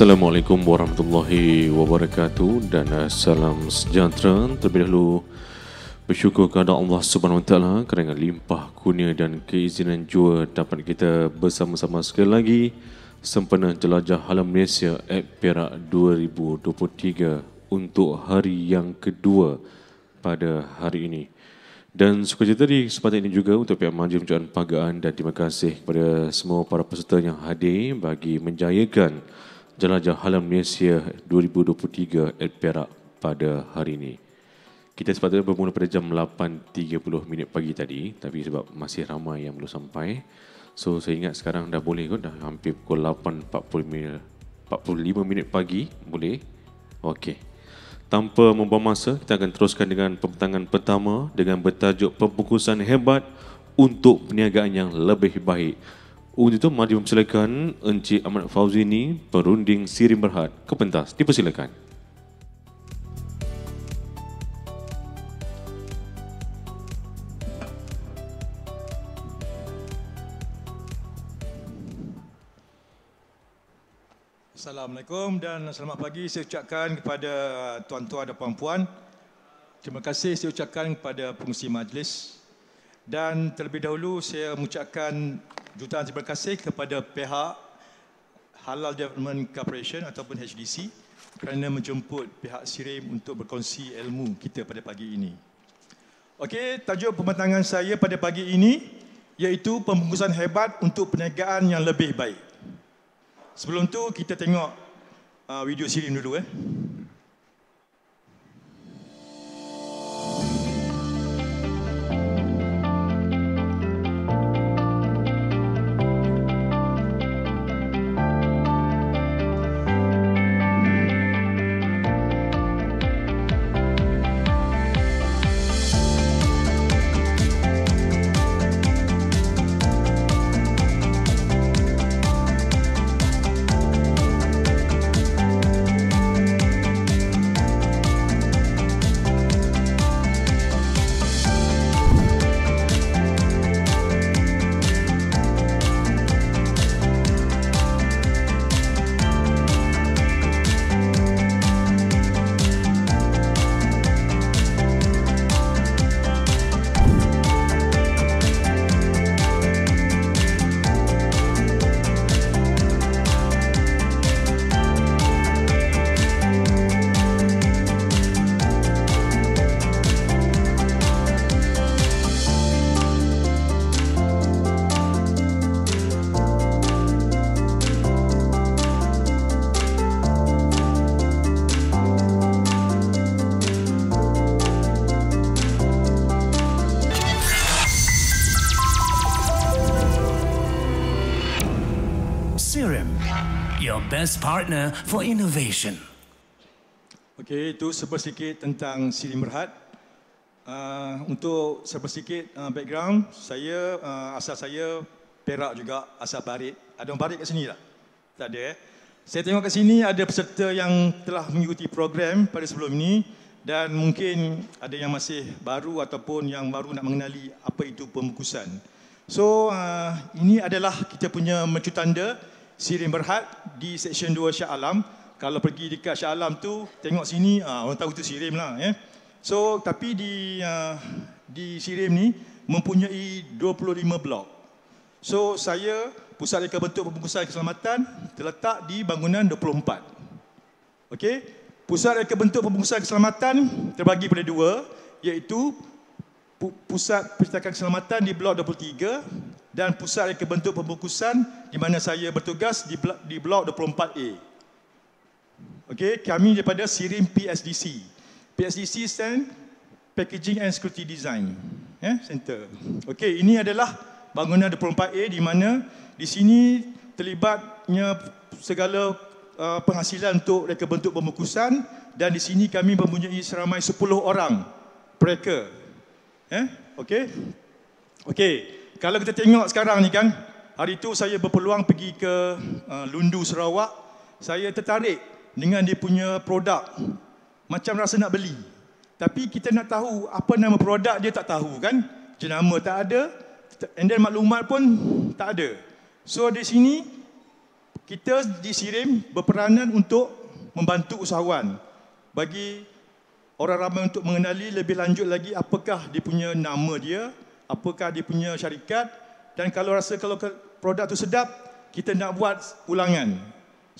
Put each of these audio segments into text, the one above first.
Assalamualaikum warahmatullahi wabarakatuh dan eh, salam sejahtera terlebih dahulu bersyukur kepada Allah Subhanahu Wa Taala kerana limpah kurnia dan keizinan jua dapat kita bersama-sama sekali lagi sempena jelajah alam Malaysia at Perak 2023 untuk hari yang kedua pada hari ini. Dan suka sukacita di kesempatan ini juga untuk pihak maju pencuan pagaan dan terima kasih kepada semua para peserta yang hadir bagi menjayakan Jelajah Halal Malaysia 2023 at Perak pada hari ini. Kita sepatutnya bermula pada jam 8.30 pagi tadi tapi sebab masih ramai yang belum sampai. So saya ingat sekarang dah boleh kot, dah hampir pukul 8.45 45 pagi. Boleh? Okey. Tanpa membuang masa, kita akan teruskan dengan pembentangan pertama dengan bertajuk Pembungkusan Hebat untuk Perniagaan yang Lebih Baik. Untuk itu, mari mempersilakan Encik Ahmad Fauzi ini, perunding Sirim Berhad, ke pentas. Dipersilakan. Assalamualaikum dan selamat pagi saya ucapkan kepada tuan-tuan dan puan-puan. Terima kasih saya ucapkan kepada pengusi majlis. Dan terlebih dahulu saya mengucapkan jutaan terima kasih kepada pihak Halal Development Corporation ataupun HDC kerana menjemput pihak SIRIM untuk berkongsi ilmu kita pada pagi ini. Okey, tajuk pembentangan saya pada pagi ini iaitu pembungkusan hebat untuk perniagaan yang lebih baik. Sebelum tu kita tengok uh, video SIRIM dulu eh. partner for innovation. Okey, itu serba sikit tentang Siri Merhad. Uh, untuk serba sikit uh, ah, background, saya uh, asal saya Perak juga, asal Barit. Ada orang Barit kat sini tak? Tak ada eh. Saya tengok kat sini ada peserta yang telah mengikuti program pada sebelum ini dan mungkin ada yang masih baru ataupun yang baru nak mengenali apa itu pembukusan. So, uh, ini adalah kita punya tanda Sirim Berhad di section 2 Shah Alam. Kalau pergi dekat Shah Alam tu, tengok sini, uh, orang tahu tu Sirim lah. Yeah. So, tapi di uh, di Sirim ni, mempunyai 25 blok. So, saya, Pusat Reka Bentuk Pembungkusan Keselamatan, terletak di bangunan 24. Okey? Pusat Reka Bentuk Pembungkusan Keselamatan terbagi pada dua, iaitu pusat percetakan keselamatan di blok 23 dan pusat reka bentuk pembungkusan di mana saya bertugas di blok, di blok 24A. Okey, kami daripada Sirim PSDC. PSDC stand Packaging and Security Design yeah, Center. Okey, ini adalah bangunan 24A di mana di sini terlibatnya segala uh, penghasilan untuk reka bentuk pembungkusan dan di sini kami mempunyai seramai 10 orang mereka Eh? Okey. Okey. Kalau kita tengok sekarang ni kan, hari tu saya berpeluang pergi ke uh, Lundu Sarawak, saya tertarik dengan dia punya produk. Macam rasa nak beli. Tapi kita nak tahu apa nama produk dia tak tahu kan? Jenama tak ada, and then maklumat pun tak ada. So di sini kita disirim berperanan untuk membantu usahawan bagi orang ramai untuk mengenali lebih lanjut lagi apakah dia punya nama dia, apakah dia punya syarikat dan kalau rasa kalau produk tu sedap, kita nak buat ulangan.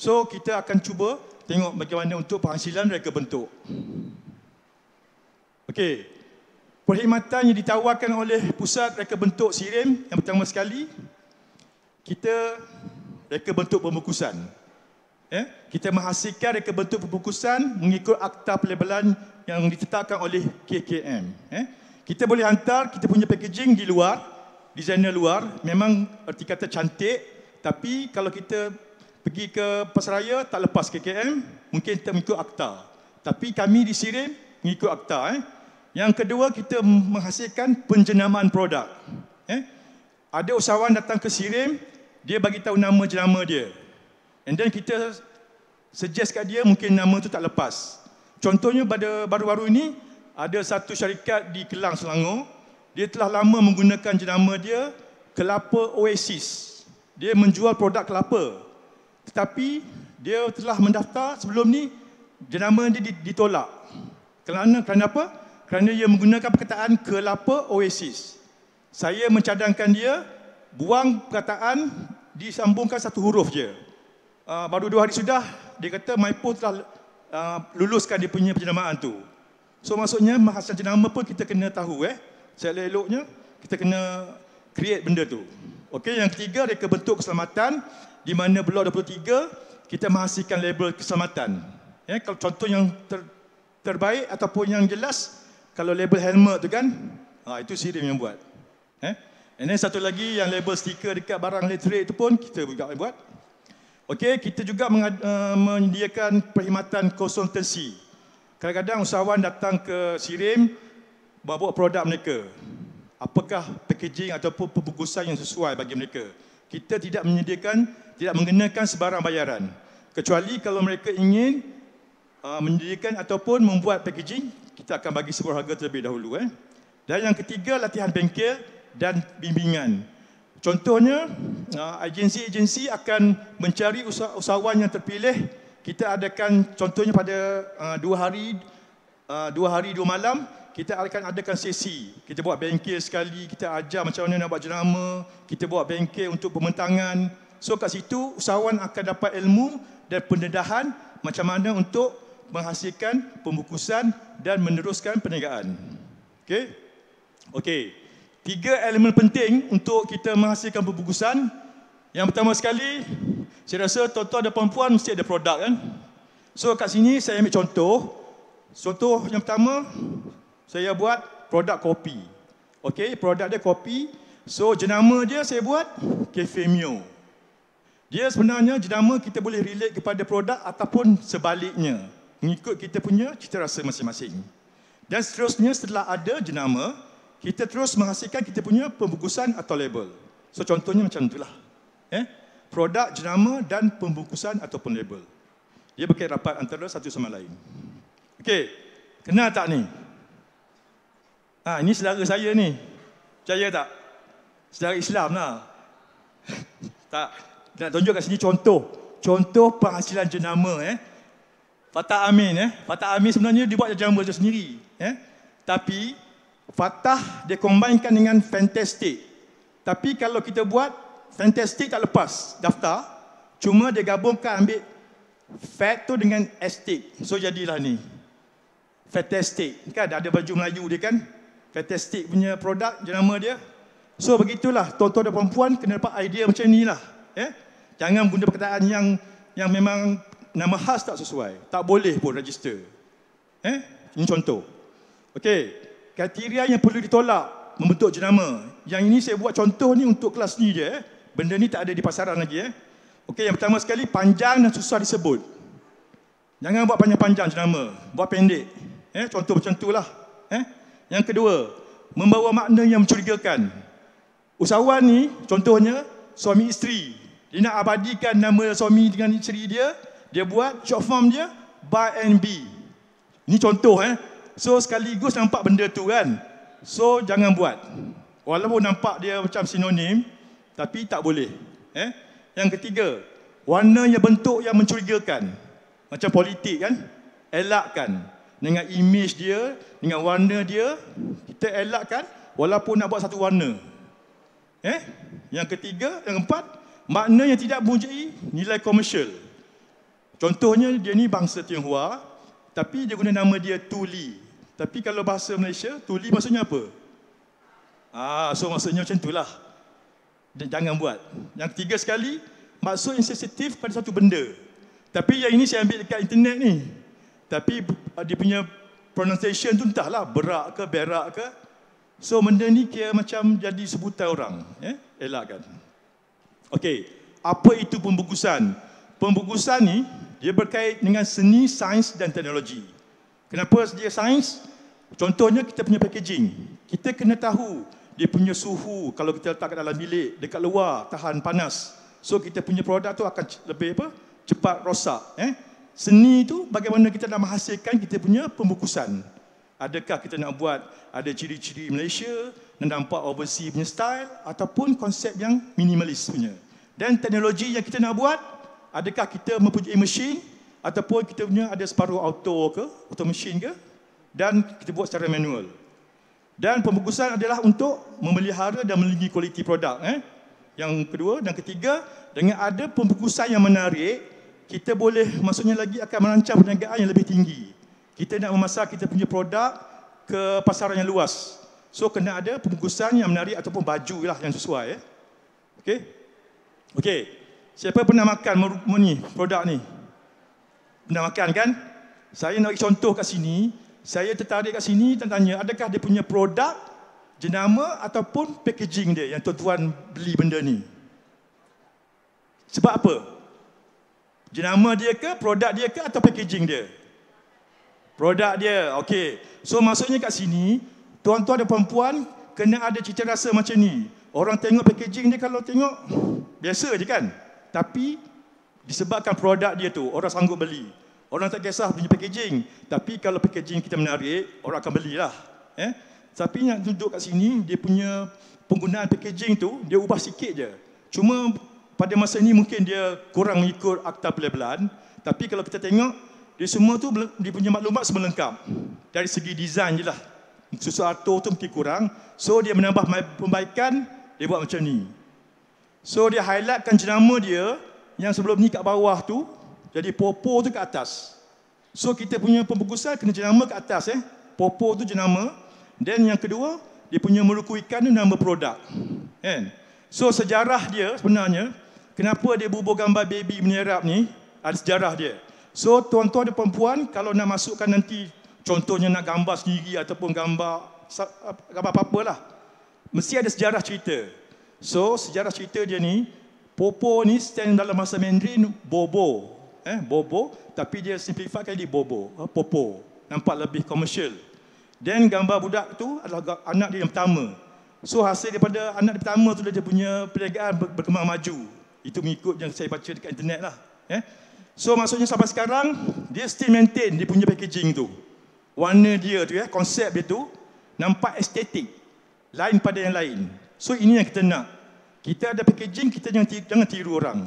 So kita akan cuba tengok bagaimana untuk penghasilan mereka bentuk. Okey. Perkhidmatan yang ditawarkan oleh pusat reka bentuk Sirim yang pertama sekali kita reka bentuk pembukusan. Eh, kita menghasilkan reka bentuk pembukusan mengikut akta pelabelan yang dicetakkan oleh KKM. Eh? Kita boleh hantar, kita punya packaging di luar, desainer luar, memang erti kata cantik, tapi kalau kita pergi ke pasaraya, tak lepas KKM, mungkin kita mengikut akta. Tapi kami di Sirim, mengikut akta. Eh? Yang kedua, kita menghasilkan penjenamaan produk. Eh? Ada usahawan datang ke Sirim, dia bagi tahu nama jenama dia. And then kita suggest kat dia, mungkin nama tu tak lepas. Contohnya pada baru-baru ini ada satu syarikat di Kelang Selangor, dia telah lama menggunakan jenama dia Kelapa Oasis. Dia menjual produk kelapa. Tetapi dia telah mendaftar sebelum ni jenama dia ditolak. Kenapa? kerana apa? Kerana ia menggunakan perkataan Kelapa Oasis. Saya mencadangkan dia buang perkataan disambungkan satu huruf je. Uh, baru dua hari sudah dia kata Maipo telah uh, luluskan dia punya penjenamaan tu. So maksudnya mahasiswa jenama pun kita kena tahu eh. Secara eloknya kita kena create benda tu. Okey yang ketiga reka bentuk keselamatan di mana blok 23 kita menghasilkan label keselamatan. Ya eh, kalau contoh yang ter, terbaik ataupun yang jelas kalau label helmet tu kan ha, itu Sirim yang buat. Eh and satu lagi yang label stiker dekat barang elektrik tu pun kita juga buat. Okey, kita juga eh, menyediakan perkhidmatan konsultansi. Kadang-kadang usahawan datang ke Sirim bawa produk mereka. Apakah packaging ataupun pembungkusan yang sesuai bagi mereka? Kita tidak menyediakan, tidak mengenakan sebarang bayaran. Kecuali kalau mereka ingin uh, menyediakan ataupun membuat packaging, kita akan bagi sebuah harga terlebih dahulu. Eh. Dan yang ketiga, latihan bengkel dan bimbingan. Contohnya, Ah, agensi-agensi akan mencari usahawan yang terpilih. Kita adakan contohnya pada ah, dua hari ah, dua hari dua malam kita akan adakan sesi. Kita buat bengkel sekali, kita ajar macam mana nak buat jenama, kita buat bengkel untuk pementangan. So kat situ usahawan akan dapat ilmu dan pendedahan macam mana untuk menghasilkan pembukusan dan meneruskan perniagaan. Okey? Okey tiga elemen penting untuk kita menghasilkan perbukusan. Yang pertama sekali, saya rasa tuan-tuan dan puan-puan mesti ada produk kan. So kat sini saya ambil contoh. Contoh yang pertama, saya buat produk kopi. Okay, produk dia kopi. So jenama dia saya buat Cafe Mio. Dia sebenarnya jenama kita boleh relate kepada produk ataupun sebaliknya. Mengikut kita punya cita rasa masing-masing. Dan seterusnya setelah ada jenama, kita terus menghasilkan kita punya pembungkusan atau label. So contohnya macam itulah. Eh? Produk, jenama dan pembungkusan ataupun label. Ia berkait rapat antara satu sama lain. Okey, kenal tak ni? Ah, ha, ini saudara saya ni. Percaya tak? Saudara Islam lah. tak. Nak tunjuk kat sini contoh. Contoh penghasilan jenama eh. Fatah Amin eh. Fatah Amin sebenarnya dia buat jenama dia sendiri. Eh? Tapi Fatah dia combinekan dengan fantastic. Tapi kalau kita buat fantastic tak lepas daftar, cuma dia gabungkan ambil fat tu dengan estate. So jadilah ni. Fantastic. Kan ada baju Melayu dia kan? Fantastic punya produk jenama dia. So begitulah tuan-tuan dan puan-puan kena dapat idea macam ni lah. Eh? Ya? Jangan guna perkataan yang yang memang nama khas tak sesuai. Tak boleh pun register. Eh? Ini contoh. Okey kriteria yang perlu ditolak membentuk jenama. Yang ini saya buat contoh ni untuk kelas ni je. Eh. Benda ni tak ada di pasaran lagi. Eh. Okey, yang pertama sekali, panjang dan susah disebut. Jangan buat panjang-panjang jenama. Buat pendek. Eh, contoh macam tu lah. Eh. Yang kedua, membawa makna yang mencurigakan. Usahawan ni, contohnya, suami isteri. Dia nak abadikan nama suami dengan isteri dia. Dia buat short form dia, by and B. Ini contoh eh. So sekaligus nampak benda tu kan. So jangan buat. Walaupun nampak dia macam sinonim tapi tak boleh. Eh? Yang ketiga, warna yang bentuk yang mencurigakan. Macam politik kan? Elakkan dengan image dia, dengan warna dia, kita elakkan walaupun nak buat satu warna. Eh? Yang ketiga, yang keempat, makna yang tidak mempunyai nilai komersial. Contohnya dia ni bangsa Tionghoa, tapi dia guna nama dia Tuli. Tapi kalau bahasa Malaysia, tuli maksudnya apa? Ah, so maksudnya macam itulah. Jangan buat. Yang ketiga sekali, maksud yang sensitif pada satu benda. Tapi yang ini saya ambil dekat internet ni. Tapi ah, dia punya pronunciation tu entahlah, berak ke, berak ke. So benda ni kira macam jadi sebutan orang. Eh? Elakkan. Okey, apa itu pembungkusan? Pembungkusan ni, dia berkait dengan seni, sains dan teknologi. Kenapa dia sains? Contohnya kita punya packaging. Kita kena tahu dia punya suhu kalau kita letak dalam bilik, dekat luar tahan panas. So kita punya produk tu akan lebih apa? cepat rosak, eh. Seni tu bagaimana kita nak menghasilkan kita punya pembukusan. Adakah kita nak buat ada ciri-ciri Malaysia, nampak overseas punya style ataupun konsep yang minimalis punya. Dan teknologi yang kita nak buat, adakah kita mempunyai mesin ataupun kita punya ada separuh auto ke, auto mesin ke, dan kita buat secara manual. Dan pembungkusan adalah untuk memelihara dan melindungi kualiti produk. Eh. Yang kedua dan ketiga, dengan ada pembungkusan yang menarik, kita boleh maksudnya lagi akan merancang perniagaan yang lebih tinggi. Kita nak memasak kita punya produk ke pasaran yang luas. So kena ada pembungkusan yang menarik ataupun baju lah yang sesuai. Eh. okay, Okey. Siapa pernah makan ni, produk ni? Pernah makan kan? Saya nak bagi contoh kat sini, saya tertarik kat sini dan tanya adakah dia punya produk jenama ataupun packaging dia yang tuan-tuan beli benda ni sebab apa jenama dia ke produk dia ke atau packaging dia produk dia okey so maksudnya kat sini tuan-tuan dan perempuan kena ada cita rasa macam ni orang tengok packaging dia kalau tengok biasa je kan tapi disebabkan produk dia tu orang sanggup beli Orang tak kisah punya packaging. Tapi kalau packaging kita menarik, orang akan belilah. Eh? Tapi yang duduk kat sini, dia punya penggunaan packaging tu, dia ubah sikit je. Cuma pada masa ini mungkin dia kurang mengikut akta pelabelan. Tapi kalau kita tengok, dia semua tu dia punya maklumat semua lengkap. Dari segi design je lah. Susu atur tu mungkin kurang. So dia menambah pembaikan, dia buat macam ni. So dia highlightkan jenama dia yang sebelum ni kat bawah tu jadi popo tu ke atas. So kita punya pembungkusan kena jenama ke atas eh. Popo tu jenama. Then yang kedua, dia punya meruku ikan tu nama produk. Kan? So sejarah dia sebenarnya, kenapa dia bubur gambar baby menyerap ni, ada sejarah dia. So tuan-tuan dan perempuan, kalau nak masukkan nanti, contohnya nak gambar sendiri ataupun gambar, gambar apa-apa lah. Mesti ada sejarah cerita. So sejarah cerita dia ni, popo ni stand dalam masa Mandarin, bobo eh bobo tapi dia simplify jadi bobo eh, popo nampak lebih komersial dan gambar budak tu adalah anak dia yang pertama so hasil daripada anak dia pertama tu dia punya perniagaan berkembang maju itu mengikut yang saya baca dekat internet lah eh so maksudnya sampai sekarang dia still maintain dia punya packaging tu warna dia tu ya eh, konsep dia tu nampak estetik lain pada yang lain so ini yang kita nak kita ada packaging kita jangan tiru, jangan tiru orang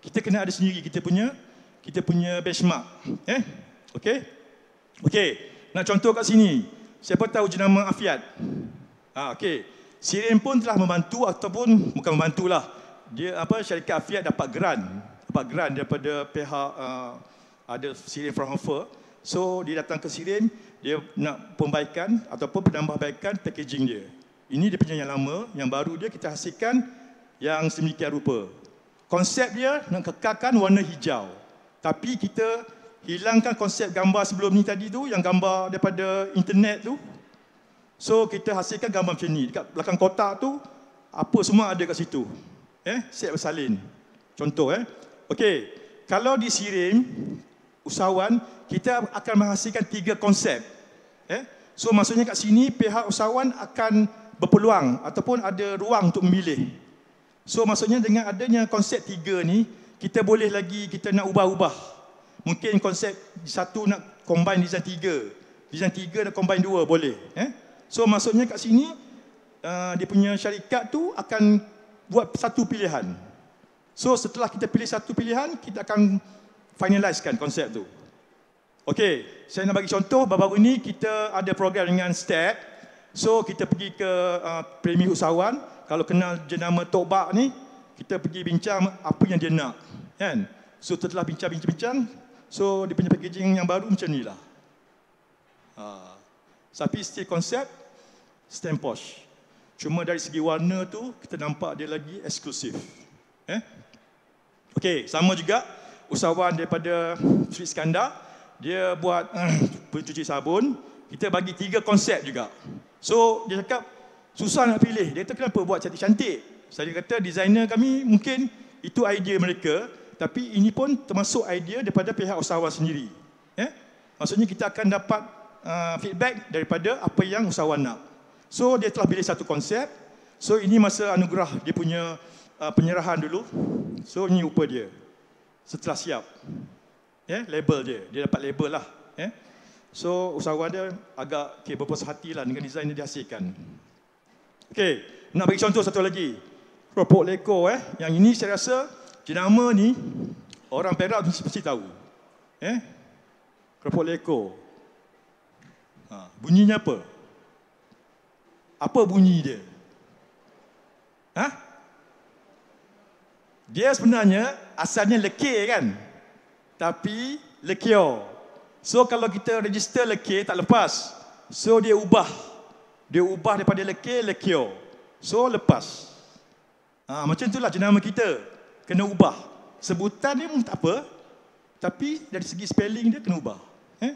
kita kena ada sendiri kita punya kita punya benchmark. Eh? Okey? Okey. Nak contoh kat sini. Siapa tahu jenama Afiat? Ah, okey. Sirin pun telah membantu ataupun bukan membantulah. Dia apa syarikat Afiat dapat grant, dapat grant daripada pihak uh, ada uh, Sirin Fraunhofer. So dia datang ke Sirin, dia nak pembaikan ataupun penambahbaikan packaging dia. Ini dia punya yang lama, yang baru dia kita hasilkan yang semikian rupa. Konsep dia nak kekalkan warna hijau. Tapi kita hilangkan konsep gambar sebelum ni tadi tu yang gambar daripada internet tu. So kita hasilkan gambar macam ni dekat belakang kotak tu apa semua ada kat situ. Eh, set bersalin. Contoh eh. Okey, kalau di disirim usahawan kita akan menghasilkan tiga konsep. Eh, so maksudnya kat sini pihak usahawan akan berpeluang ataupun ada ruang untuk memilih. So maksudnya dengan adanya konsep tiga ni, kita boleh lagi kita nak ubah-ubah. Mungkin konsep satu nak combine design tiga. Design tiga nak combine dua boleh. Eh? So maksudnya kat sini, uh, dia punya syarikat tu akan buat satu pilihan. So setelah kita pilih satu pilihan, kita akan finalizekan konsep tu. Okey, saya nak bagi contoh, baru-baru ni kita ada program dengan STEP. So kita pergi ke uh, premier usahawan, kalau kenal jenama Tok Bak ni, kita pergi bincang apa yang dia nak. Kan? So setelah bincang bincang so dia punya packaging yang baru macam inilah. Ha. Tapi still konsep, stand posh. Cuma dari segi warna tu, kita nampak dia lagi eksklusif. Eh? Okay, sama juga usahawan daripada Sri Skandar. Dia buat pencuci sabun. Kita bagi tiga konsep juga. So, dia cakap, susah nak pilih. Dia kata, kenapa buat cantik-cantik? Saya kata, desainer kami mungkin itu idea mereka. Tapi ini pun termasuk idea daripada pihak usahawan sendiri. Ya? Maksudnya kita akan dapat uh, feedback daripada apa yang usahawan nak. So dia telah pilih satu konsep. So ini masa anugerah dia punya uh, penyerahan dulu. So ini upah dia. Setelah siap. Ya, label dia. Dia dapat label lah. Ya? So usahawan dia agak okay, berpuas hati lah dengan desain yang dihasilkan. Okay, nak bagi contoh satu lagi. Propok leko eh. Yang ini saya rasa... Jenama ni orang Perak tu mesti tahu. Eh? Kerapuk leko. Ha, bunyinya apa? Apa bunyi dia? Ha? Dia sebenarnya asalnya leke kan? Tapi lekeo. So kalau kita register leke tak lepas. So dia ubah. Dia ubah daripada leke lekeo. So lepas. Ha, macam itulah jenama kita kena ubah. Sebutan dia pun tak apa, tapi dari segi spelling dia kena ubah. Eh?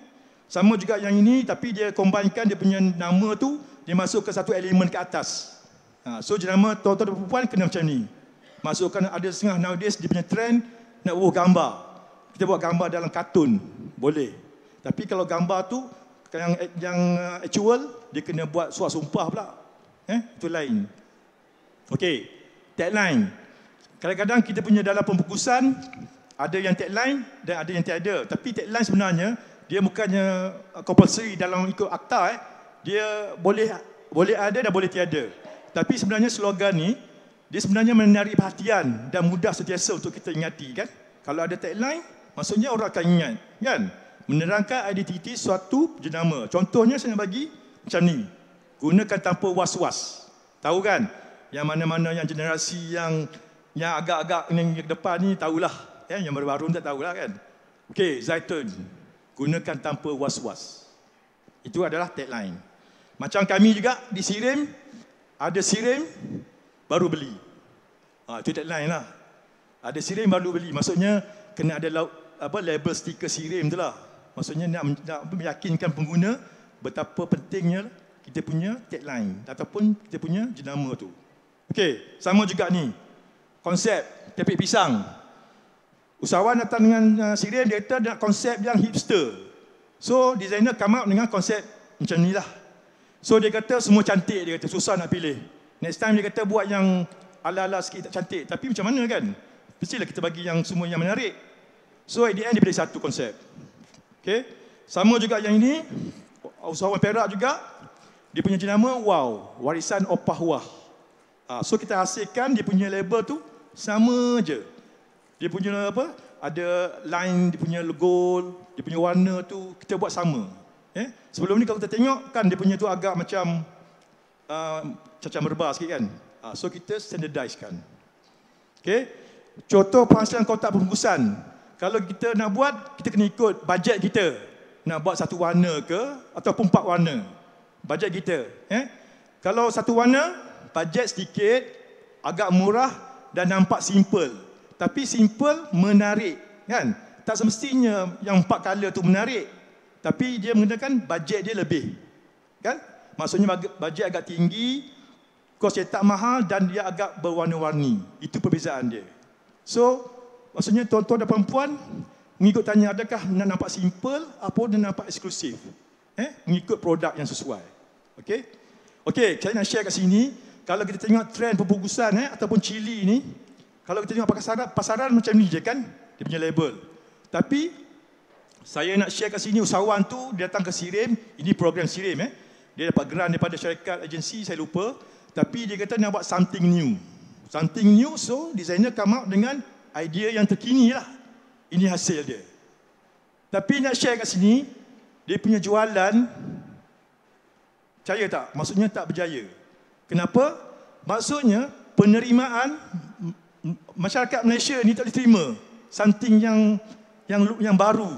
Sama juga yang ini, tapi dia kombinkan dia punya nama tu, dia masuk ke satu elemen ke atas. Ha, so jenama tuan-tuan dan perempuan kena macam ni. Masukkan ada setengah nowadays dia punya trend nak buat gambar. Kita buat gambar dalam kartun, boleh. Tapi kalau gambar tu yang yang uh, actual dia kena buat suah sumpah pula. Eh, itu lain. Okey. Tagline Kadang-kadang kita punya dalam pembukusan ada yang line dan ada yang tiada. Tapi line sebenarnya dia bukannya uh, compulsory dalam ikut akta eh. Dia boleh boleh ada dan boleh tiada. Tapi sebenarnya slogan ni dia sebenarnya menarik perhatian dan mudah sentiasa untuk kita ingati kan. Kalau ada line, maksudnya orang akan ingat kan. Menerangkan identiti suatu jenama. Contohnya saya bagi macam ni. Gunakan tanpa was-was. Tahu kan? Yang mana-mana yang generasi yang yang agak-agak ni depan ni tahulah ya yang baru-baru tak tahulah kan okey zaitun gunakan tanpa was-was itu adalah tagline macam kami juga di disirim ada sirim baru beli ha, itu tagline lah ada sirim baru beli maksudnya kena ada la- apa label stiker sirim tu lah maksudnya nak, nak meyakinkan pengguna betapa pentingnya kita punya tagline ataupun kita punya jenama tu okey sama juga ni konsep tepi pisang. Usahawan datang dengan uh, sirin, dia kata dia nak konsep yang hipster. So, designer come up dengan konsep macam ni lah. So, dia kata semua cantik, dia kata susah nak pilih. Next time dia kata buat yang ala-ala sikit tak cantik. Tapi macam mana kan? Mestilah kita bagi yang semua yang menarik. So, at the end, dia pilih satu konsep. Okay? Sama juga yang ini, usahawan perak juga. Dia punya jenama, wow, warisan opah wah. Uh, so, kita hasilkan dia punya label tu sama je. Dia punya apa? Ada line, dia punya logo, dia punya warna tu kita buat sama. Eh? Sebelum ni kalau kita tengok kan dia punya tu agak macam uh, cacam merbah sikit kan. Uh, so kita standardize kan. Okay? Contoh penghasilan kotak pembungkusan. Kalau kita nak buat, kita kena ikut bajet kita. Nak buat satu warna ke ataupun empat warna. Bajet kita. Eh? Kalau satu warna, bajet sedikit, agak murah, dan nampak simple. Tapi simple menarik, kan? Tak semestinya yang empat color tu menarik. Tapi dia menggunakan bajet dia lebih. Kan? Maksudnya bajet agak tinggi, kos cetak mahal dan dia agak berwarna-warni. Itu perbezaan dia. So, maksudnya tuan-tuan dan perempuan mengikut tanya adakah nak nampak simple atau nak nampak eksklusif. Eh? Mengikut produk yang sesuai. Okey? Okey, saya nak share kat sini kalau kita tengok trend pembungkusan eh, ataupun cili ni, kalau kita tengok pasaran, pasaran macam ni je kan, dia punya label. Tapi, saya nak share kat sini usahawan tu, dia datang ke Sirim, ini program Sirim eh. Dia dapat grant daripada syarikat agensi, saya lupa. Tapi dia kata nak buat something new. Something new, so designer come out dengan idea yang terkini lah. Ini hasil dia. Tapi nak share kat sini, dia punya jualan, percaya tak? Maksudnya tak berjaya. Kenapa? Maksudnya penerimaan masyarakat Malaysia ni tak diterima something yang yang yang baru.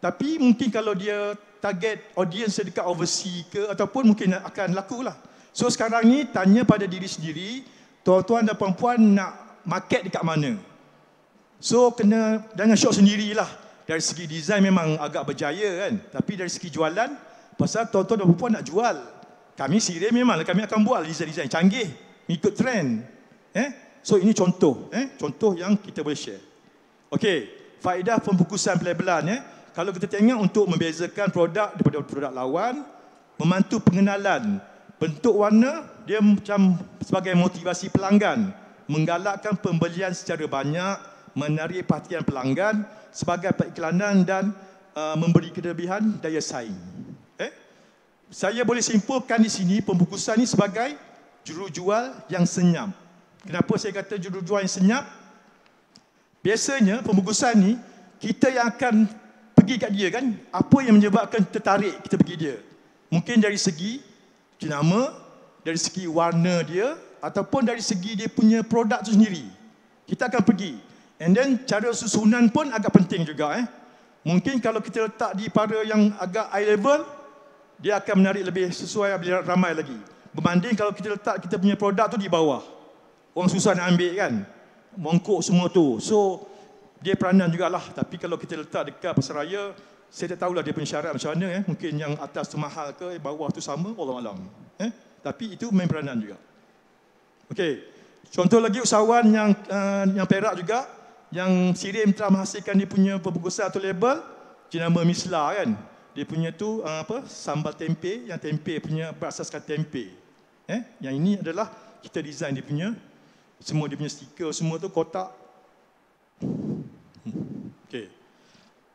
Tapi mungkin kalau dia target audience dekat overseas ke ataupun mungkin akan laku lah. So sekarang ni tanya pada diri sendiri, tuan-tuan dan puan-puan nak market dekat mana? So kena jangan shock sendirilah. Dari segi design memang agak berjaya kan, tapi dari segi jualan pasal tuan-tuan dan puan-puan nak jual kami sirih memang. kami akan buat design-design canggih ikut trend. Eh? So ini contoh, eh? contoh yang kita boleh share. Okey, faedah pembukusan pelabelan pelan eh? Kalau kita tengok untuk membezakan produk daripada produk lawan, membantu pengenalan bentuk warna dia macam sebagai motivasi pelanggan, menggalakkan pembelian secara banyak, menarik perhatian pelanggan sebagai periklanan dan uh, memberi kelebihan daya saing saya boleh simpulkan di sini pembukusan ini sebagai juru jual yang senyap. Kenapa saya kata juru jual yang senyap? Biasanya pembukusan ini kita yang akan pergi kat dia kan, apa yang menyebabkan tertarik kita pergi dia? Mungkin dari segi jenama, dari segi warna dia ataupun dari segi dia punya produk tu sendiri. Kita akan pergi. And then cara susunan pun agak penting juga eh. Mungkin kalau kita letak di para yang agak eye level, dia akan menarik lebih sesuai lebih ramai lagi. Berbanding kalau kita letak kita punya produk tu di bawah. Orang susah nak ambil kan. Mongkok semua tu. So, dia peranan jugalah. Tapi kalau kita letak dekat pasaraya, saya tak tahulah dia punya syarat macam mana. Eh. Mungkin yang atas tu mahal ke, bawah tu sama, Allah Alam. Eh. Tapi itu main peranan juga. Okey. Contoh lagi usahawan yang uh, yang perak juga, yang sirim telah menghasilkan dia punya perbukusan atau label, jenama misla kan dia punya tu ah, apa sambal tempe yang tempe punya berasaskan tempe eh yang ini adalah kita design dia punya semua dia punya stiker semua tu kotak okey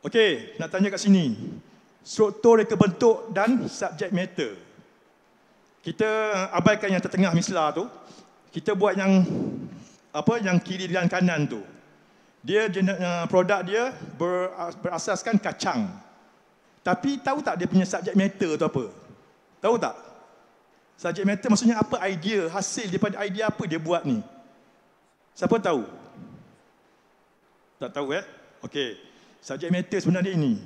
okey nak tanya kat sini struktur reka bentuk dan subject matter kita ah, abaikan yang tertengah mislah tu kita buat yang apa yang kiri dan kanan tu dia ah, produk dia berasaskan kacang tapi tahu tak dia punya subject matter tu apa? Tahu tak? Subject matter maksudnya apa idea, hasil daripada idea apa dia buat ni? Siapa tahu? Tak tahu eh? Okey. Subject matter sebenarnya ini.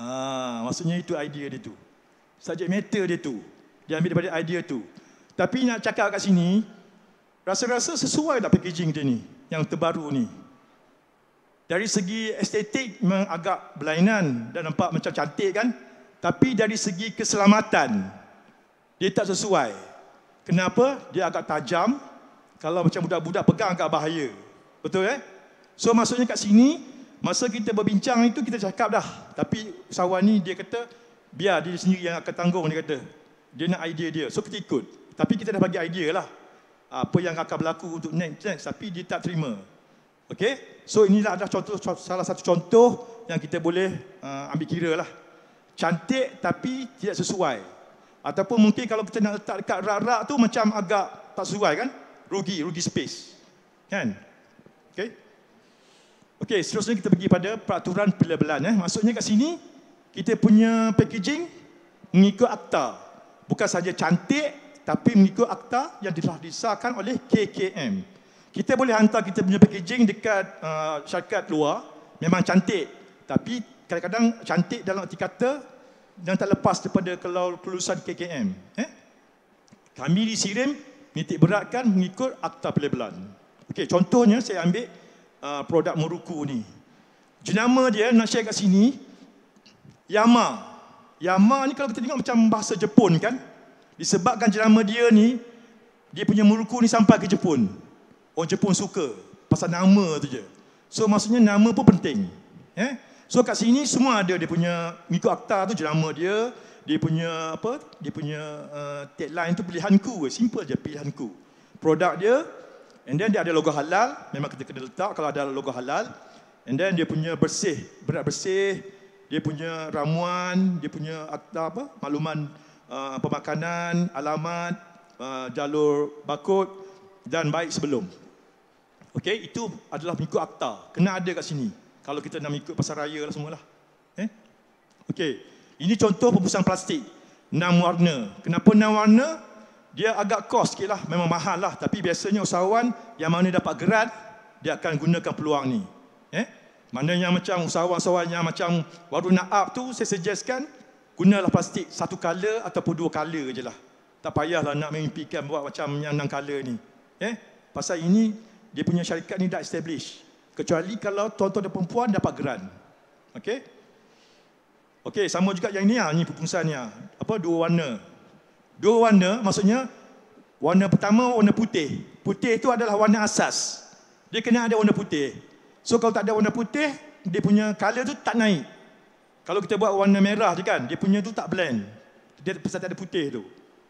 Ha, maksudnya itu idea dia tu. Subject matter dia tu. Dia ambil daripada idea tu. Tapi nak cakap kat sini, rasa-rasa sesuai tak packaging dia ni? Yang terbaru ni. Dari segi estetik memang agak berlainan dan nampak macam cantik kan. Tapi dari segi keselamatan, dia tak sesuai. Kenapa? Dia agak tajam. Kalau macam budak-budak pegang agak bahaya. Betul eh? So maksudnya kat sini, masa kita berbincang itu kita cakap dah. Tapi usahawan ni dia kata, biar dia sendiri yang akan tanggung dia kata. Dia nak idea dia. So kita ikut. Tapi kita dah bagi idea lah. Apa yang akan berlaku untuk next, next. Tapi dia tak Terima. Okay, So inilah adalah contoh, salah satu contoh yang kita boleh uh, ambil kira lah. Cantik tapi tidak sesuai. Ataupun mungkin kalau kita nak letak dekat rak-rak tu macam agak tak sesuai kan? Rugi, rugi space. Kan? okay okay seterusnya kita pergi pada peraturan pelabelan eh. Maksudnya kat sini kita punya packaging mengikut akta. Bukan saja cantik tapi mengikut akta yang telah disahkan oleh KKM kita boleh hantar kita punya packaging dekat uh, syarikat luar memang cantik tapi kadang-kadang cantik dalam arti kata dan tak lepas daripada kalau kelulusan KKM eh? kami di Sirim nitik beratkan mengikut akta pelabelan Okey, contohnya saya ambil uh, produk Muruku ni jenama dia nak share kat sini Yama Yama ni kalau kita tengok macam bahasa Jepun kan disebabkan jenama dia ni dia punya Muruku ni sampai ke Jepun Orang Jepun suka pasal nama tu je. So maksudnya nama pun penting. Eh? So kat sini semua ada dia punya mengikut akta tu je nama dia, dia punya apa? Dia punya uh, tagline tu pilihanku, simple je pilihanku. Produk dia and then dia ada logo halal, memang kita kena letak kalau ada logo halal. And then dia punya bersih, berat bersih, dia punya ramuan, dia punya akta apa? Makluman uh, pemakanan, alamat, uh, jalur barcode dan baik sebelum. Okey, itu adalah mengikut akta. Kena ada kat sini. Kalau kita nak mengikut pasar raya lah semualah. Eh? Okey. Ini contoh pembusan plastik. Enam warna. Kenapa enam warna? Dia agak kos sikit lah. Memang mahal lah. Tapi biasanya usahawan yang mana dapat gerat, dia akan gunakan peluang ni. Eh? Mana yang macam usahawan-usahawan yang macam baru nak up tu, saya suggestkan gunalah plastik satu kala ataupun dua kala je lah. Tak payahlah nak mimpikan buat macam yang enam kala ni. Eh? Pasal ini dia punya syarikat ni dah establish kecuali kalau tuan-tuan dan perempuan dapat grant okey okey sama juga yang ni ah ni pengurusannya ah. apa dua warna dua warna maksudnya warna pertama warna putih putih itu adalah warna asas dia kena ada warna putih so kalau tak ada warna putih dia punya color tu tak naik kalau kita buat warna merah je kan dia punya tu tak blend dia pasal tak ada putih tu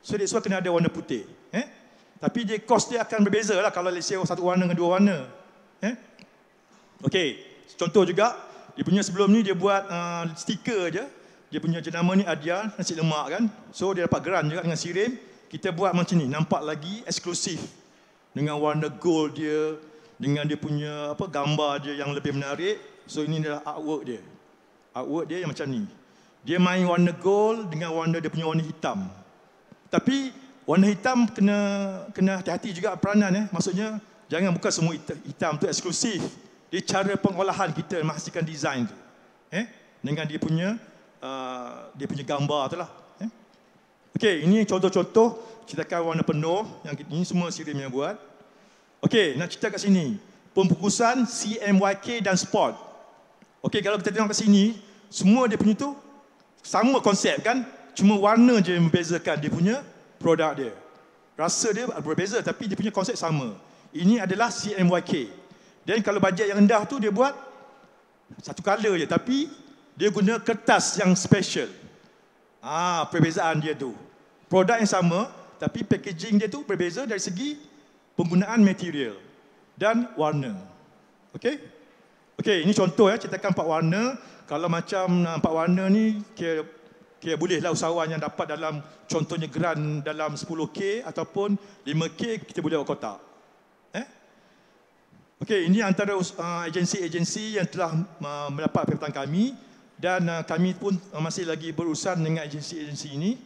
so dia suka kena ada warna putih eh tapi dia kos dia akan berbeza lah kalau let's say satu warna dengan dua warna. Eh? Okay, contoh juga, dia punya sebelum ni dia buat uh, stiker je. Dia punya jenama ni Adia, nasi lemak kan. So dia dapat geran juga dengan sirim. Kita buat macam ni, nampak lagi eksklusif. Dengan warna gold dia, dengan dia punya apa gambar dia yang lebih menarik. So ini adalah artwork dia. Artwork dia yang macam ni. Dia main warna gold dengan warna dia punya warna hitam. Tapi Warna hitam kena kena hati-hati juga peranan eh. Maksudnya jangan buka semua hitam, hitam tu eksklusif. Dia cara pengolahan kita menghasilkan desain. tu. Eh? Dengan dia punya uh, dia punya gambar tu lah. Eh? Okey, ini contoh-contoh ceritakan warna penuh yang ini semua Sirim yang buat. Okey, nak cerita kat sini. Pembukusan CMYK dan Sport. Okey, kalau kita tengok kat sini, semua dia punya tu sama konsep kan? Cuma warna je yang membezakan dia punya produk dia. Rasa dia berbeza tapi dia punya konsep sama. Ini adalah CMYK. Dan kalau bajet yang rendah tu dia buat satu kala je tapi dia guna kertas yang special. Ah, perbezaan dia tu. Produk yang sama tapi packaging dia tu berbeza dari segi penggunaan material dan warna. Okey? Okey, ini contoh ya, ceritakan empat warna. Kalau macam empat ah, warna ni kira Okey, bolehlah usahawan yang dapat dalam contohnya geran dalam 10K ataupun 5K kita boleh buat kotak. Eh? Okey, ini antara uh, agensi-agensi yang telah uh, mendapat perhatian kami dan uh, kami pun uh, masih lagi berurusan dengan agensi-agensi ini.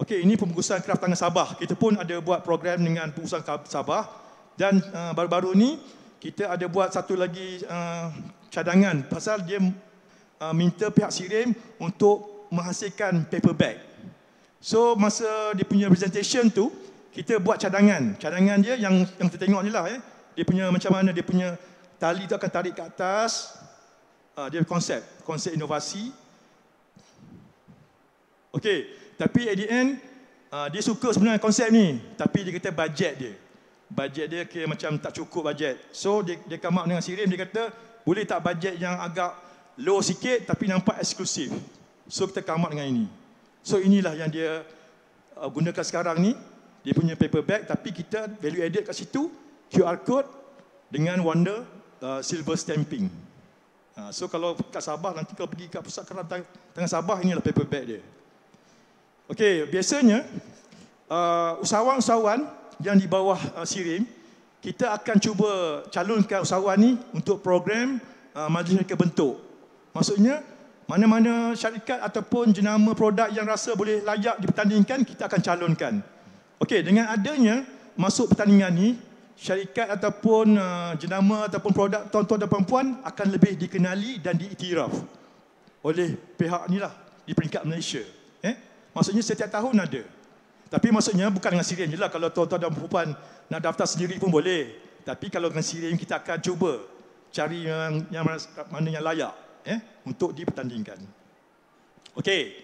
Okey, ini pembukusan kraft tangan Sabah. Kita pun ada buat program dengan pembukusan Sabah dan uh, baru-baru ni kita ada buat satu lagi uh, cadangan pasal dia uh, minta pihak Sirim untuk menghasilkan paper bag. So masa dia punya presentation tu, kita buat cadangan. Cadangan dia yang yang kita tengok ni lah. Eh. Dia punya macam mana, dia punya tali tu akan tarik ke atas. Uh, dia konsep, konsep inovasi. Okay, tapi at the end, uh, dia suka sebenarnya konsep ni. Tapi dia kata budget dia. Budget dia kira macam tak cukup budget. So dia, dia come up dengan sirim, dia kata boleh tak budget yang agak low sikit tapi nampak eksklusif. So kita kamat dengan ini. So inilah yang dia uh, gunakan sekarang ni. Dia punya paper bag tapi kita value added kat situ QR code dengan wonder uh, silver stamping. Uh, so kalau kat Sabah nanti kalau pergi kat pusat kerana teng tengah Sabah inilah paper bag dia. Okay, biasanya uh, usahawan-usahawan uh, yang di bawah uh, SIRIM kita akan cuba calonkan usahawan ni untuk program uh, majlis reka bentuk. Maksudnya mana-mana syarikat ataupun jenama produk yang rasa boleh layak dipertandingkan, kita akan calonkan. Okey, dengan adanya masuk pertandingan ini, syarikat ataupun uh, jenama ataupun produk tuan-tuan dan perempuan akan lebih dikenali dan diiktiraf oleh pihak inilah di peringkat Malaysia. Eh? Maksudnya setiap tahun ada. Tapi maksudnya bukan dengan sirian je lah. Kalau tuan-tuan dan perempuan nak daftar sendiri pun boleh. Tapi kalau dengan sirian kita akan cuba cari yang, yang mana yang layak eh, untuk dipertandingkan. Okey,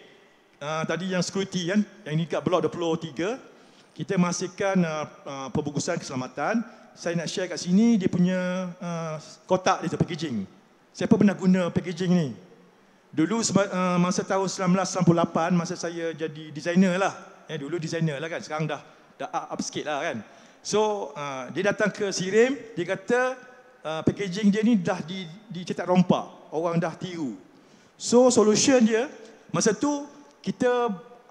uh, tadi yang security kan, yang ini kat blok 23, kita masihkan uh, ah, uh, ah, pembungkusan keselamatan. Saya nak share kat sini, dia punya uh, kotak dia, packaging. Siapa pernah guna packaging ni? Dulu uh, masa tahun 1998, masa saya jadi designer lah. Eh, dulu designer lah kan, sekarang dah, dah up sikit lah kan. So, uh, dia datang ke Sirim, dia kata uh, packaging dia ni dah dicetak di rompak orang dah tiru. So solution dia masa tu kita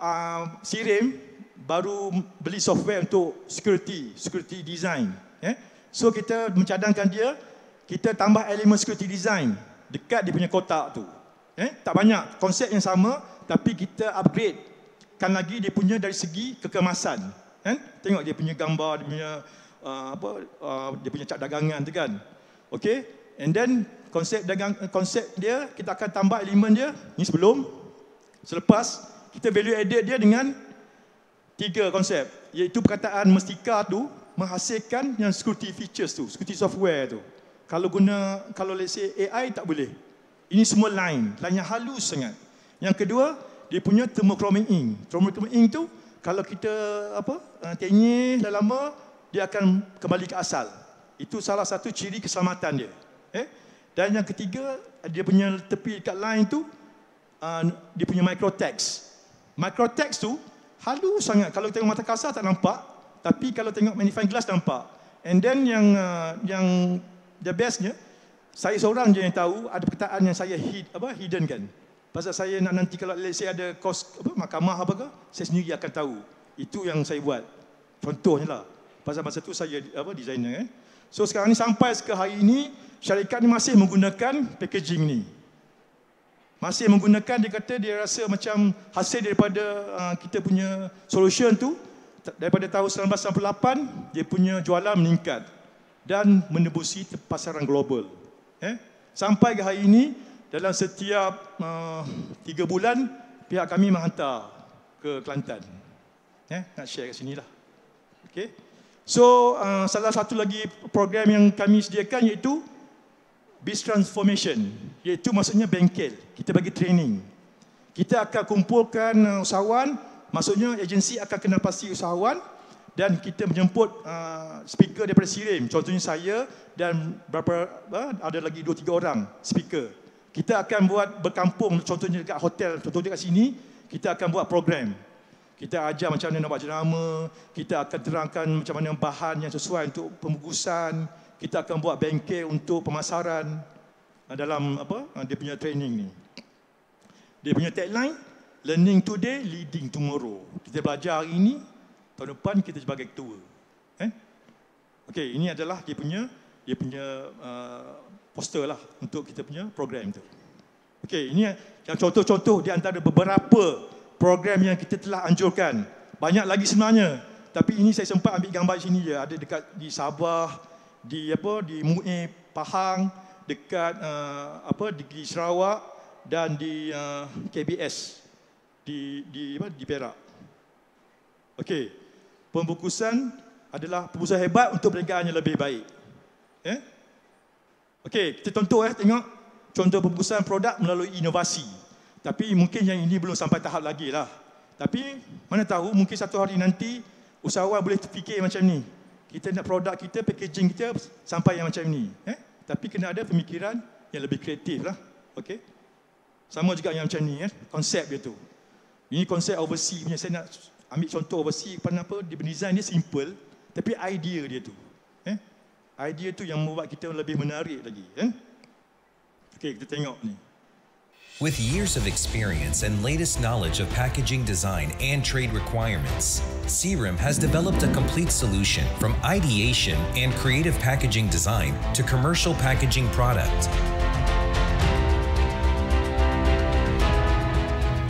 uh, sirim baru beli software untuk security, security design. Yeah? So kita mencadangkan dia, kita tambah elemen security design dekat dia punya kotak tu. Eh? Tak banyak konsep yang sama tapi kita upgrade kan lagi dia punya dari segi kekemasan. Eh? Tengok dia punya gambar, dia punya uh, apa uh, dia punya cap dagangan tu kan. Okay? And then konsep dengan eh, konsep dia kita akan tambah elemen dia ni sebelum selepas kita value added dia dengan tiga konsep iaitu perkataan mestika tu menghasilkan yang security features tu security software tu kalau guna kalau let's say AI tak boleh ini semua lain line yang halus sangat yang kedua dia punya thermochromic ink thermochromic ink tu kalau kita apa eh, tenyih dah lama dia akan kembali ke asal itu salah satu ciri keselamatan dia eh? Dan yang ketiga, dia punya tepi dekat line tu, uh, dia punya microtext. Microtext tu, halus sangat. Kalau tengok mata kasar tak nampak, tapi kalau tengok magnifying glass nampak. And then yang uh, yang the bestnya, saya seorang je yang tahu ada perkataan yang saya hid, apa, hidden kan. Pasal saya nak nanti kalau let's say ada kos apa, mahkamah apa ke, saya sendiri akan tahu. Itu yang saya buat. Contohnya lah. Pasal masa tu saya apa designer kan. Eh. So sekarang ni sampai ke hari ini, syarikat ni masih menggunakan packaging ni. Masih menggunakan dia kata dia rasa macam hasil daripada uh, kita punya solution tu daripada tahun 1998 dia punya jualan meningkat dan menebusi pasaran global. Eh? Sampai ke hari ini dalam setiap uh, 3 bulan pihak kami menghantar ke Kelantan. Eh? Nak share kat lah. Okay. So uh, salah satu lagi program yang kami sediakan iaitu Beast Transformation iaitu maksudnya bengkel. Kita bagi training. Kita akan kumpulkan uh, usahawan, maksudnya agensi akan kena pasti usahawan dan kita menjemput uh, speaker daripada Sirim. Contohnya saya dan berapa uh, ada lagi 2 3 orang speaker. Kita akan buat berkampung contohnya dekat hotel, contohnya dekat sini, kita akan buat program. Kita ajar macam mana nak buat jenama, kita akan terangkan macam mana bahan yang sesuai untuk pembungkusan, kita akan buat bengkel untuk pemasaran ah, dalam apa ah, dia punya training ni. Dia punya tagline learning today leading tomorrow. Kita belajar hari ini tahun depan kita sebagai ketua. Eh? Okey, ini adalah dia punya dia punya uh, poster lah untuk kita punya program tu. Okey, ini yang contoh-contoh di antara beberapa program yang kita telah anjurkan. Banyak lagi sebenarnya. Tapi ini saya sempat ambil gambar sini je. Ada dekat di Sabah, di apa di Mu'i Pahang dekat uh, apa di Sarawak dan di uh, eh, KBS di di apa di Perak. Okey. Pembukusan adalah pembukusan hebat untuk perniagaan yang lebih baik. Ya. Eh? Okey, kita contoh eh tengok contoh pembukusan produk melalui inovasi. Tapi mungkin yang ini belum sampai tahap lagi lah. Tapi mana tahu mungkin satu hari nanti usahawan boleh terfikir macam ni kita nak produk kita, packaging kita sampai yang macam ni. Eh? Tapi kena ada pemikiran yang lebih kreatif lah. Okay? Sama juga yang macam ni, eh? konsep dia tu. Ini konsep overseas punya. Saya nak ambil contoh overseas. Pernah apa, dia design dia simple. Tapi idea dia tu. Eh? Idea tu yang membuat kita lebih menarik lagi. Eh? Okay, kita tengok ni. With years of experience and latest knowledge of packaging design and trade requirements, Serum has developed a complete solution from ideation and creative packaging design to commercial packaging product.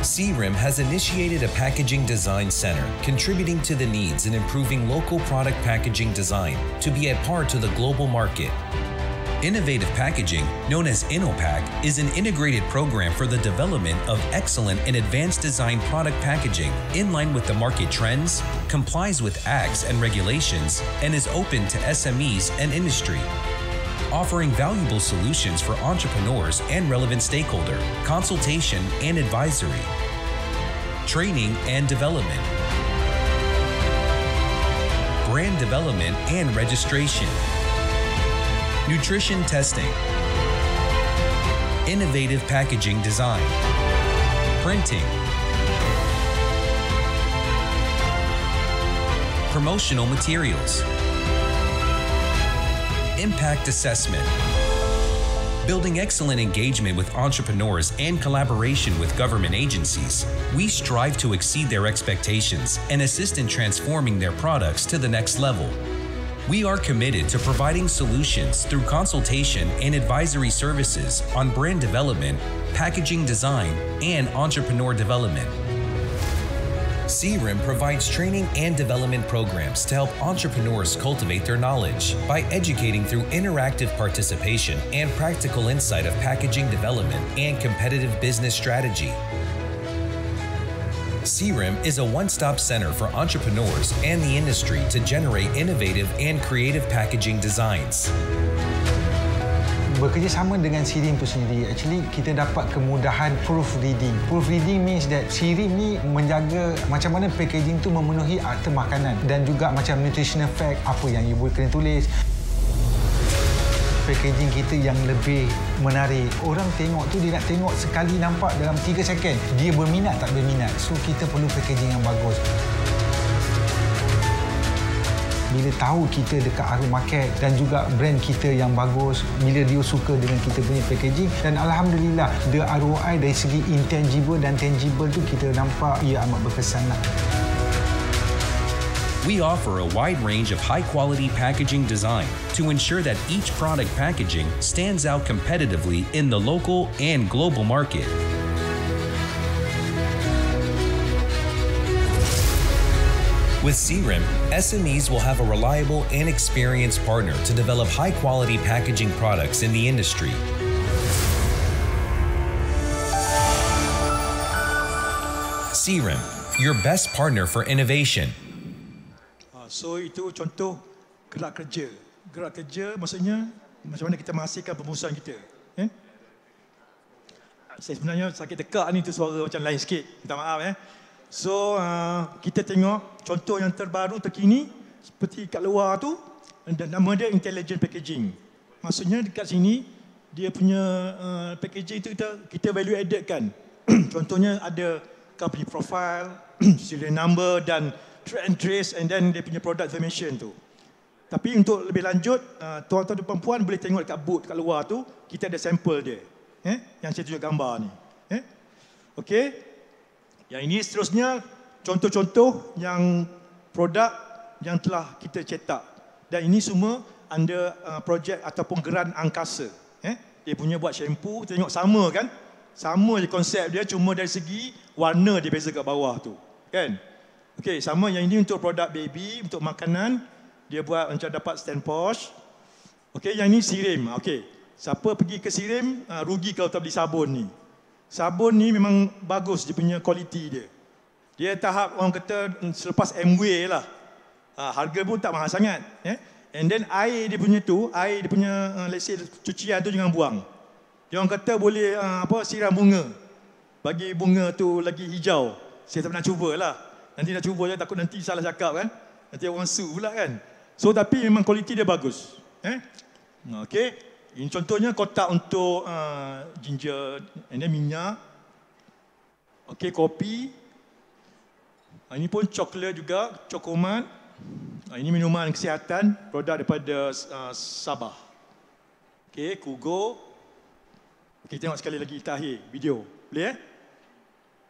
CRIM has initiated a packaging design center, contributing to the needs in improving local product packaging design to be at par to the global market. Innovative packaging, known as InnoPack, is an integrated program for the development of excellent and advanced design product packaging in line with the market trends, complies with acts and regulations, and is open to SMEs and industry offering valuable solutions for entrepreneurs and relevant stakeholder, consultation and advisory, training and development, brand development and registration nutrition testing, innovative packaging design, printing, promotional materials, impact assessment, Building excellent engagement with entrepreneurs and collaboration with government agencies, we strive to exceed their expectations and assist in transforming their products to the next level. We are committed to providing solutions through consultation and advisory services on brand development, packaging design, and entrepreneur development. CRIM provides training and development programs to help entrepreneurs cultivate their knowledge by educating through interactive participation and practical insight of packaging development and competitive business strategy. CRIM is a one stop center for entrepreneurs and the industry to generate innovative and creative packaging designs. Bekerjasama dengan Sirim itu sendiri, actually kita dapat kemudahan proof reading. Proof reading means that Sirim ni menjaga macam mana packaging tu memenuhi arta makanan dan juga macam nutritional fact apa yang you kena tulis packaging kita yang lebih menarik. Orang tengok tu dia nak tengok sekali nampak dalam 3 second. Dia berminat tak berminat. So kita perlu packaging yang bagus. Bila tahu kita dekat Arum Market dan juga brand kita yang bagus, bila dia suka dengan kita punya packaging dan Alhamdulillah, the ROI dari segi intangible dan tangible tu kita nampak ia ya, amat berkesan lah. We offer a wide range of high quality packaging design to ensure that each product packaging stands out competitively in the local and global market. With CRIM, SMEs will have a reliable and experienced partner to develop high quality packaging products in the industry. CRIM, your best partner for innovation. So itu contoh gerak kerja. Gerak kerja maksudnya macam mana kita menghasilkan pembusuhan kita. Eh? Saya sebenarnya sakit dekat ni tu suara macam lain sikit. Minta maaf eh. So uh, kita tengok contoh yang terbaru terkini seperti kat luar tu dan nama dia intelligent packaging. Maksudnya dekat sini dia punya uh, packaging itu kita kita value added kan. Contohnya ada company profile, serial number dan track and trace and then dia punya product information tu. Tapi untuk lebih lanjut, uh, tuan-tuan dan puan boleh tengok dekat boot dekat luar tu, kita ada sampel dia. Eh? Yang saya tunjuk gambar ni. Eh? Okey. Yang ini seterusnya, contoh-contoh yang produk yang telah kita cetak. Dan ini semua under uh, projek ataupun geran angkasa. Eh? Dia punya buat shampoo, tengok sama kan? Sama je konsep dia, cuma dari segi warna dia beza kat bawah tu. Kan? Okey, sama yang ini untuk produk baby, untuk makanan, dia buat macam dapat stand posh. Okey, yang ini sirim. Okey. Siapa pergi ke sirim, ah, rugi kalau tak beli sabun ni. Sabun ni memang bagus dia punya kualiti dia. Dia tahap orang kata mm, selepas MW lah. Ah, harga pun tak mahal sangat, eh. And then air dia punya tu, air dia punya ah, let's say cucian tu jangan buang. Dia orang kata boleh apa siram bunga. Bagi bunga tu lagi hijau. Saya tak pernah cubalah. Nanti dah cuba je takut nanti salah cakap kan. Nanti orang su pula kan. So tapi memang kualiti dia bagus. Eh? Okay. Ini contohnya kotak untuk uh, ginger and then minyak. Okay, kopi. Ah, ini pun coklat juga, cokomat. Ah, ini minuman kesihatan, produk daripada uh, Sabah. Okay, Kugo. Okay, tengok sekali lagi Tahir video. Boleh eh?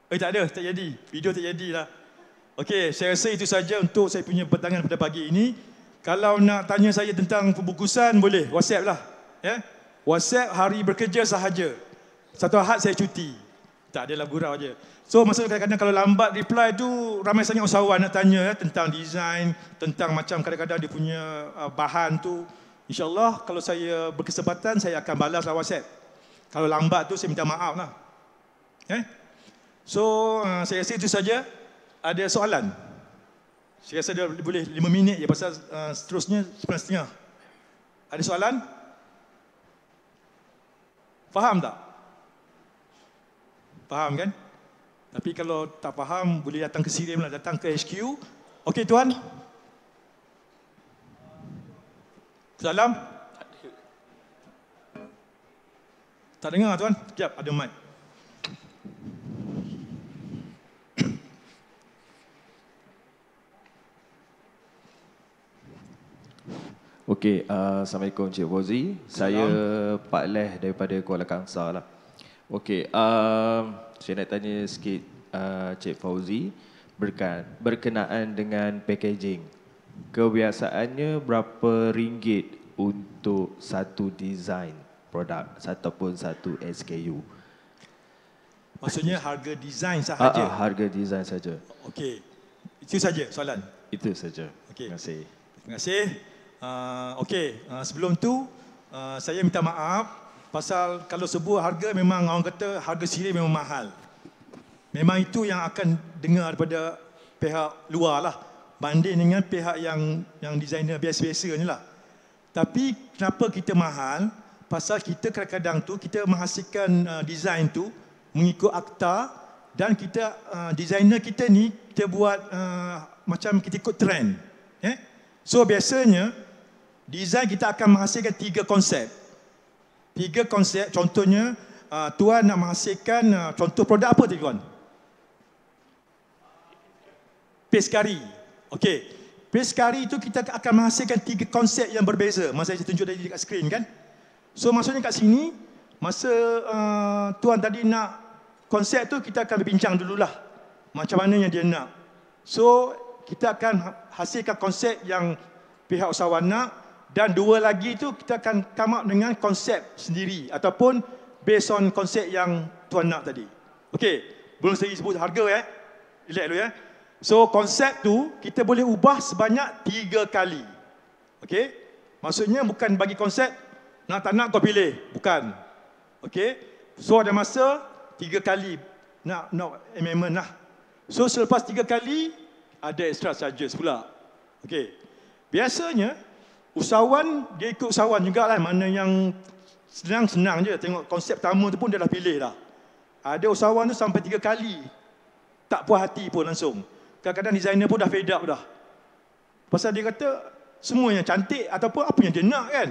Eh tak ada, tak jadi. Video tak jadilah. Okey, saya rasa itu saja untuk saya punya pertanyaan pada pagi ini. Kalau nak tanya saya tentang pembukusan, boleh. WhatsApp lah. Yeah? WhatsApp hari bekerja sahaja. Satu ahad saya cuti. Tak adalah gurau aja. So maksudnya kadang-kadang kalau lambat reply tu ramai sangat usahawan nak tanya ya, tentang design, tentang macam kadang-kadang dia punya uh, bahan tu. InsyaAllah kalau saya berkesempatan saya akan balas lah WhatsApp. Kalau lambat tu saya minta maaf lah. Eh? So uh, saya rasa itu saja ada soalan? Saya rasa dia boleh lima minit je pasal uh, seterusnya setengah. Ada soalan? Faham tak? Faham kan? Tapi kalau tak faham, boleh datang ke Sirim lah, datang ke HQ. Okey tuan? Salam? Tak dengar tuan? Sekejap, ada mic. Okey, uh, Assalamualaikum Encik Fauzi. Saya Pak Leh daripada Kuala Kangsar lah. Okey, uh, saya nak tanya sikit uh, Encik uh, Fauzi berkan, berkenaan dengan packaging. Kebiasaannya berapa ringgit untuk satu design produk ataupun satu SKU? Maksudnya harga design sahaja? Uh, uh, harga design saja. Okey, itu saja soalan. Itu saja. Okay. Terima kasih. Terima kasih. Uh, ah, okay, uh, ah, sebelum tu uh, saya minta maaf pasal kalau sebuah harga memang orang kata harga siri memang mahal. Memang itu yang akan dengar daripada pihak luar lah banding dengan pihak yang yang desainer biasa-biasa ni lah. Tapi kenapa kita mahal? Pasal kita kadang-kadang tu kita menghasilkan uh, design tu mengikut akta dan kita uh, designer kita ni kita buat uh, macam kita ikut trend. Eh? So biasanya Design kita akan menghasilkan tiga konsep. Tiga konsep, contohnya uh, Tuan nak menghasilkan uh, contoh produk apa tadi tuan? Peskari, kari. Okey. Pes itu kita akan menghasilkan tiga konsep yang berbeza. Masa saya tunjuk tadi dekat skrin kan? So maksudnya kat sini, masa uh, Tuan tadi nak konsep tu kita akan berbincang dululah. Macam mana yang dia nak. So kita akan ha-, hasilkan konsep yang pihak usahawan nak dan dua lagi itu kita akan come up dengan konsep sendiri ataupun based on konsep yang tuan nak tadi. Okey, belum saya sebut harga eh. Relax dulu ya. So konsep tu kita boleh ubah sebanyak tiga kali. Okey. Maksudnya bukan bagi konsep nak tak nak kau pilih, bukan. Okey. So ada masa tiga kali nak no amendment lah. So selepas tiga kali ada extra charges pula. Okey. Biasanya Usahawan, dia ikut usahawan juga lah. Mana yang senang-senang je. Tengok konsep pertama tu pun dia dah pilih dah. Ada usahawan tu sampai tiga kali. Tak puas hati pun langsung. Kadang-kadang designer pun dah fed up dah. Pasal dia kata, semuanya cantik ataupun apa yang dia nak kan.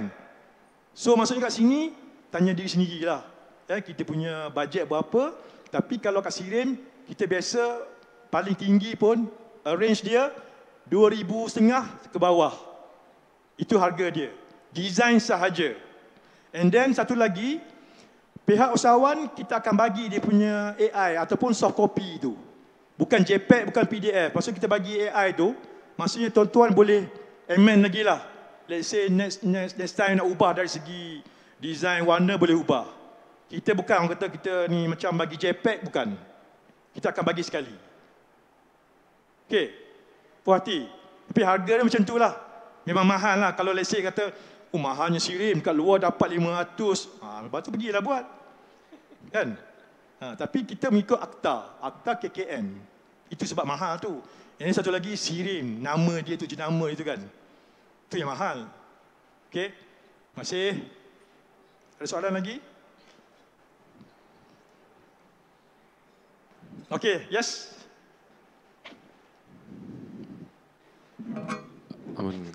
So maksudnya kat sini, tanya diri sendiri lah. Eh, ya, kita punya bajet berapa. Tapi kalau kat Sirim, kita biasa paling tinggi pun range dia 2,500 ke bawah. Itu harga dia. Design sahaja. And then satu lagi, pihak usahawan kita akan bagi dia punya AI ataupun soft copy tu, Bukan JPEG, bukan PDF. Pasal kita bagi AI tu, maksudnya tuan-tuan boleh amend lagi lah. Let's say next, next, next time nak ubah dari segi design warna boleh ubah. Kita bukan orang kata kita ni macam bagi JPEG, bukan. Kita akan bagi sekali. Okay. Puan hati. Tapi harga dia macam tu lah. Memang mahal lah. Kalau let's say kata, oh mahalnya sirim, kat luar dapat 500. Ha, lepas tu lah buat. Kan? Ha, tapi kita mengikut akta. Akta KKM. Itu sebab mahal tu. Ini satu lagi sirim. Nama dia tu, jenama itu kan. Itu yang mahal. Okay? Masih? Ada soalan lagi? Okay, yes? Thank 한번 eh,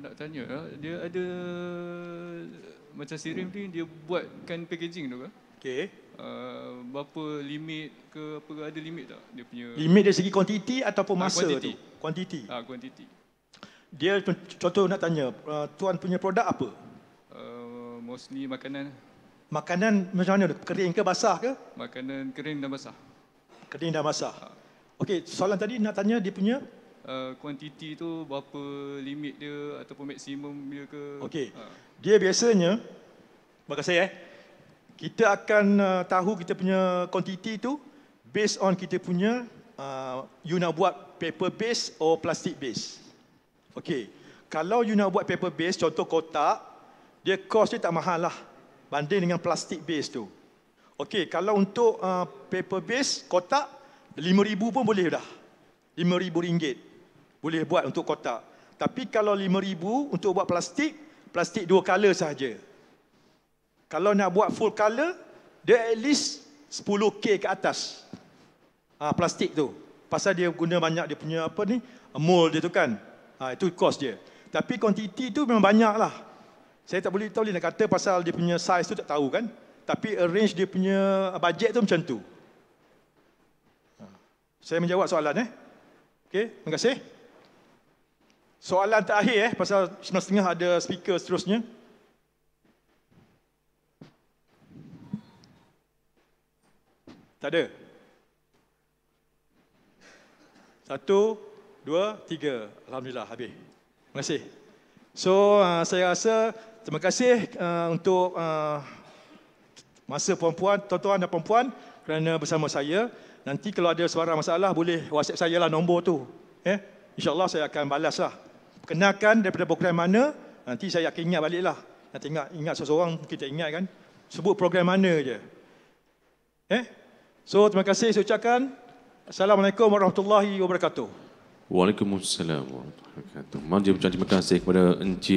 nak tanya ah, dia ada macam serum ni dia buatkan packaging tu ke? Okey. Uh, berapa limit ke apa ada limit tak dia punya? Limit dari segi kuantiti ataupun ah, masa quantity. tu? Kuantiti. Ah kuantiti. Dia contoh nak tanya uh, tuan punya produk apa? Uh, mostly makanan. Makanan macam mana? Kering ke basah ke? Makanan kering dan basah. Kering dan basah. Ha. Okey, soalan tadi nak tanya dia punya? Kuantiti uh, tu berapa limit dia ataupun maksimum dia ke? Okey, ha. dia biasanya, bagi saya eh, kita akan uh, tahu kita punya kuantiti tu based on kita punya, uh, you nak buat paper base or plastic base. Okey, kalau you nak buat paper base, contoh kotak, dia cost dia tak mahal lah. Banding dengan plastik base tu. Okey, kalau untuk uh, paper base kotak, RM5,000 pun boleh dah. RM5,000 boleh buat untuk kotak. Tapi kalau RM5,000 untuk buat plastik, plastik dua color sahaja. Kalau nak buat full color, dia at least 10K ke atas. Uh, plastik tu. Pasal dia guna banyak dia punya apa ni, mold dia tu kan. Uh, itu cost dia. Tapi quantity tu memang banyak lah. Saya tak boleh tahu dia nak kata pasal dia punya size tu tak tahu kan. Tapi arrange dia punya budget tu macam tu. Ha. Saya menjawab soalan eh. Okey, terima kasih. Soalan terakhir eh pasal sembilan setengah ada speaker seterusnya. Tak ada. Satu, dua, tiga. Alhamdulillah, habis. Terima kasih. So, uh, saya rasa Terima kasih uh, untuk uh, masa puan-puan, tuan-tuan dan puan-puan kerana bersama saya. Nanti kalau ada suara masalah boleh WhatsApp saya lah nombor tu. Eh? insya Allah saya akan balas lah. Kenalkan daripada program mana, nanti saya akan ingat balik lah. Nanti ingat, ingat seseorang mungkin ingat kan. Sebut program mana je. Eh? So terima kasih saya ucapkan. Assalamualaikum warahmatullahi wabarakatuh. Waalaikumsalam warahmatullahi wabarakatuh. Mari berjanji terima kasih kepada Encik.